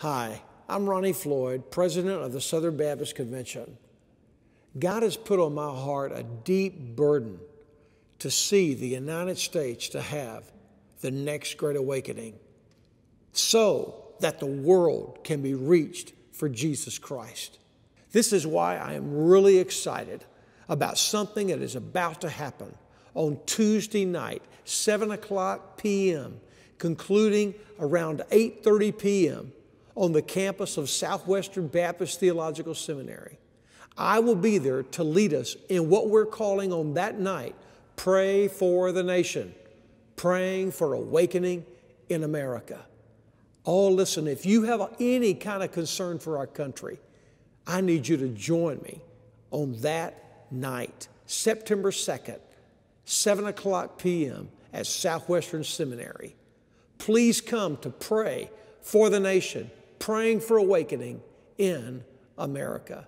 Hi, I'm Ronnie Floyd, president of the Southern Baptist Convention. God has put on my heart a deep burden to see the United States to have the next great awakening so that the world can be reached for Jesus Christ. This is why I am really excited about something that is about to happen on Tuesday night, 7 o'clock p.m., concluding around 8.30 p.m on the campus of Southwestern Baptist Theological Seminary. I will be there to lead us in what we're calling on that night pray for the nation, praying for awakening in America. Oh, listen, if you have any kind of concern for our country, I need you to join me on that night, September 2nd, 7 o'clock p.m. at Southwestern Seminary. Please come to pray for the nation praying for awakening in America.